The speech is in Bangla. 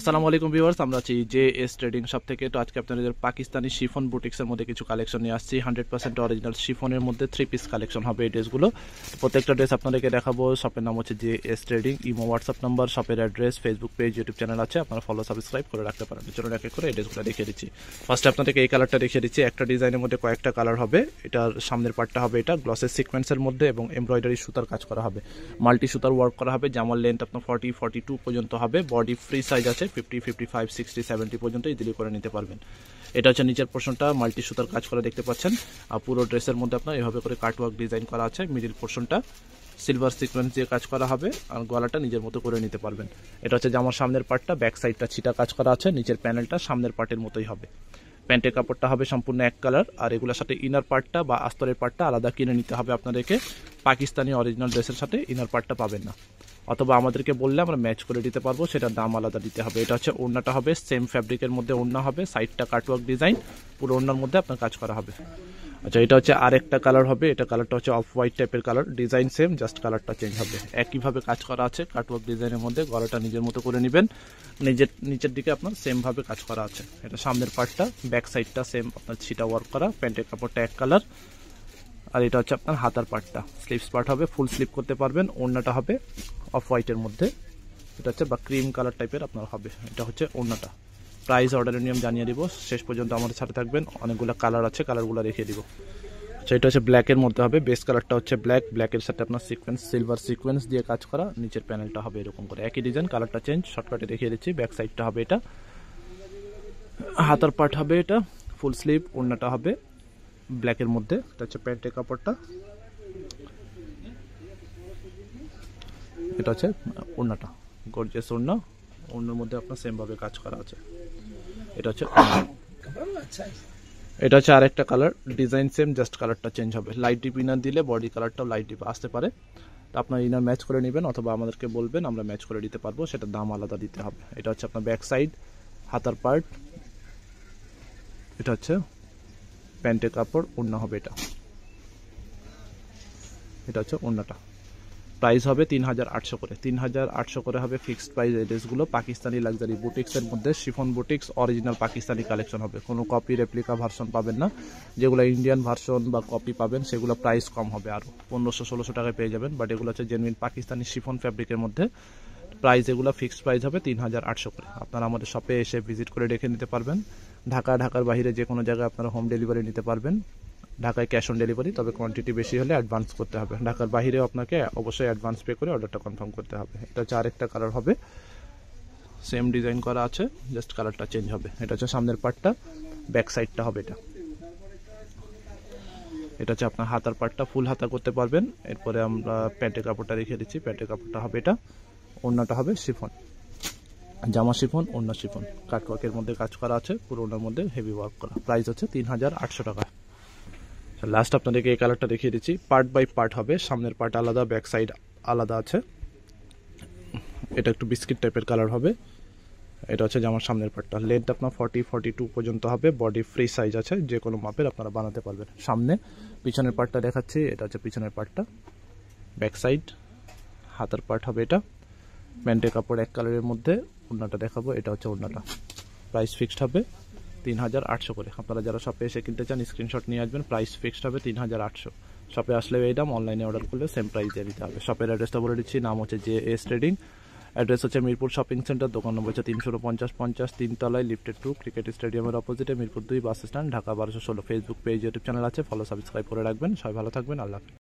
আসসালামু আলাইকুম ভিউয়ার্স আমরা আছি জে এস ট্রেডিং শপ থেকে তো আজকে আপনাদের পাকিস্তানি শিফন বুটিক্সের মধ্যে কিছু কালেকশন নিয়ে আসছি হান্ড্রেড পার্সেন্ট অরিজিনাল শিফনের মধ্যে থ্রি পিস কালেকশন হবে এই ড্রেসগুলো প্রত্যেকটা ড্রেস আপনাদেরকে দেখাবো শপের নাম হচ্ছে J S trading Imo WhatsApp number শপের address Facebook page YouTube channel আছে আপনারা ফলো সাবস্ক্রাইব করে রাখতে পারেন চলুন এক করে এই ড্রেসগুলো দেখে দিচ্ছি ফার্স্টে আপনাদেরকে এই কালারটা দেখিয়ে দিচ্ছি একটা ডিজাইনের মধ্যে কয়েকটা কালার হবে এটার সামনের পার্টটা হবে এটা গ্লসের সিকোয়েন্সের মধ্যে এবং এমব্রয়ডারি সুতার কাজ করা হবে মাল্টি সুতার ওয়ার্ক করা হবে জামার লেন্থ আপনার ফর্টি ফর্টি টু পর্যন্ত হবে বডি ফ্রি সাইজ আছে আছে fifty fifty five sixty seventy পর্যন্ত ইজিলি করে নিতে পারবেন এটা হচ্ছে নিচের পোর্শনটা মাল্টি সুতার কাজ করে দেখতে পাচ্ছেন আর পুরো ড্রেসের মধ্যে আপনার এভাবে করে কাটওয়ার্ক ডিজাইন করা আছে মিডিল পোর্শনটা সিলভার সিকোয়েন্স দিয়ে কাজ করা হবে আর গলাটা নিজের মতো করে নিতে পারবেন এটা হচ্ছে জামার সামনের পার্টটা ব্যাক সাইডটা ছিটা কাজ করা আছে নিচের প্যানেলটা সামনের পার্টের মতোই হবে প্যান্টের কাপড়টা হবে সম্পূর্ণ এক কালার আর এগুলোর সাথে ইনার পার্টটা বা আস্তরের পার্টটা আলাদা কিনে নিতে হবে আপনাদেরকে পাকিস্তানি অরিজিনাল ড্রেসের সাথে ইনার পার্টটা পাবেন না অথবা আমাদেরকে বললে আমরা ম্যাচ করে দিতে পারবো সেটার দাম আলাদা দিতে হবে এটা হচ্ছে ওড়নাটা হবে সেম ফ্যাব্রিকের মধ্যে ওড়না হবে সাইডটা কাটওয়ার্ক ডিজাইন পুরো ওড়নার মধ্যে আপনার কাজ করা হবে আচ্ছা এটা হচ্ছে আরেকটা কালার হবে এটা কালারটা হচ্ছে অফ হোয়াইট টাইপের কালার ডিজাইন সেম জাস্ট কালারটা চেঞ্জ হবে একইভাবে কাজ করা আছে কাটওয়ার্ক ডিজাইনের মধ্যে গলাটা নিজের মতো করে নেবেন নিজের নিচের দিকে আপনার সেমভাবে কাজ করা আছে এটা সামনের পার্টটা ব্যাক সাইডটা সেম আপনার ছিটা ওয়ার্ক করা প্যান্টের কাপড়টা এক কালার আর এটা হচ্ছে আপনার হাতার পার্টটা স্লিপস পার্ট হবে ফুল স্লিপ করতে পারবেন ওড়নাটা হবে অফ হোয়াইটের মধ্যে এটা হচ্ছে বা ক্রিম কালার টাইপের আপনার হবে এটা হচ্ছে ওড়নাটা প্রাইস অর্ডারের নিয়ম জানিয়ে দিব শেষ পর্যন্ত আমাদের সাথে থাকবেন অনেকগুলো কালার আছে কালারগুলো রেখে দিব আচ্ছা এটা হচ্ছে ব্ল্যাকের মধ্যে হবে বেস কালারটা হচ্ছে ব্ল্যাক ব্ল্যাকের সাথে আপনার সিকোয়েন্স সিলভার সিকোয়েন্স দিয়ে কাজ করা নিচের প্যানেলটা হবে এরকম করে একই ডিজাইন কালারটা চেঞ্জ শর্টকাটে দেখিয়ে দিচ্ছি ব্যাক সাইডটা হবে এটা হাতার পার্ট হবে এটা ফুল স্লিভ ওড়নাটা হবে ব্ল্যাকের মধ্যে এটা হচ্ছে প্যান্টের কাপড়টা এটা হচ্ছে ওড়নাটা গর্জেস ওড়না ওড়নার মধ্যে আপনার সেমভাবে কাজ করা আছে এটা হচ্ছে এটা হচ্ছে আরেকটা কালার ডিজাইন সেম জাস্ট কালারটা চেঞ্জ হবে লাইট ডিপ ইনার দিলে বডি কালারটাও লাইট ডিপ আসতে পারে তো আপনার ইনার ম্যাচ করে নেবেন অথবা আমাদেরকে বলবেন আমরা ম্যাচ করে দিতে পারবো সেটা দাম আলাদা দিতে হবে এটা হচ্ছে আপনার ব্যাক সাইড হাতার পার্ট এটা হচ্ছে প্যান্টের কাপড় ওড়না হবে এটা এটা হচ্ছে ওড়নাটা প্রাইস হবে তিন হাজার আটশো করে তিন হাজার আটশো করে হবে ফিক্সড প্রাইস এই ড্রেসগুলো পাকিস্তানি লাক্সারি বুটিক্সের মধ্যে chiffon boutiques original Pakistani collection হবে কোনো কপি রেপ্লিকা ভার্সন পাবেন না যেগুলো ইন্ডিয়ান ভার্সন বা কপি পাবেন সেগুলো প্রাইস কম হবে আরও পনেরোশো ষোলোশো টাকায় পেয়ে যাবেন বাট এগুলো হচ্ছে জেনুইন পাকিস্তানি শিফন ফ্যাব্রিকের মধ্যে প্রাইস এগুলো ফিক্সড প্রাইস হবে তিন হাজার আটশো করে আপনারা আমাদের শপে এসে ভিজিট করে ডেকে নিতে পারবেন ঢাকা ঢাকার বাইরে যে কোনো জায়গায় আপনারা হোম ডেলিভারি নিতে পারবেন ঢাকায় ক্যাশ অন ডেলিভারি তবে কোয়ান্টিটি বেশি হলে অ্যাডভান্স করতে হবে ঢাকার বাইরে আপনাকে অবশ্যই অ্যাডভান্স পে করে অর্ডারটা কনফার্ম করতে হবে এটা হচ্ছে আরেকটা কালার হবে সেম ডিজাইন করা আছে জাস্ট কালারটা চেঞ্জ হবে এটা হচ্ছে সামনের পার্টটা ব্যাক সাইডটা হবে এটা এটা হচ্ছে আপনার হাতার পার্টটা ফুল হাতা করতে পারবেন এরপরে আমরা প্যান্টের কাপড়টা রেখে দিচ্ছি প্যান্টের কাপড়টা হবে এটা অন্যটা হবে শিফন জামা শিফন অন্য শিফন কাটওয়ার্কের মধ্যে কাজ করা আছে পুরোনোর মধ্যে হেভি ওয়ার্ক করা প্রাইস হচ্ছে তিন হাজার আটশো টাকা লাস্ট আপনাদেরকে এই কালারটা দেখিয়ে দিচ্ছি পার্ট বাই পার্ট হবে সামনের পার্ট আলাদা ব্যাক সাইড আলাদা আছে এটা একটু বিস্কিট টাইপের কালার হবে এটা হচ্ছে জামার সামনের পার্টটা লেন্থ আপনার ফর্টি ফর্টি টু পর্যন্ত হবে বডি ফ্রি সাইজ আছে যে কোনো মাপের আপনারা বানাতে পারবেন সামনে পিছনের পার্টটা দেখাচ্ছি এটা হচ্ছে পিছনের পার্টটা ব্যাক সাইড হাতার পার্ট হবে এটা প্যান্টের কাপড় এক কালারের মধ্যে ওড়নাটা দেখাবো এটা হচ্ছে ওড়নাটা প্রাইস ফিক্সড হবে তিন হাজার আটশো করে আপনারা যারা শপে এসে কিনতে চান স্ক্রিনশট নিয়ে আসবেন প্রাইস ফিক্সড হবে তিন হাজার আটশো শপে আসলে এই দাম অনলাইনে অর্ডার করলে সেম প্রাইস দিয়ে দিতে হবে শপের অ্যাড্রেসটা বলে দিচ্ছি নাম হচ্ছে জে এস ট্রেডিং অ্যাড্রেস হচ্ছে মিরপুর শপিং সেন্টার দোকান নম্বর হচ্ছে তিনশো পঞ্চাশ পঞ্চাশ তিনতলায় লিফটেড টু ক্রিকেট স্টেডিয়ামের অপোজিটে মিরপুর দুই বাস স্ট্যান্ড ঢাকা বারোশো ষোলো ফেসবুক পেজ ইউটিউব চ্যানেল আছে ফলো সাবস্ক্রাইব করে রাখবেন সবাই ভালো থাকবেন আল্লাহ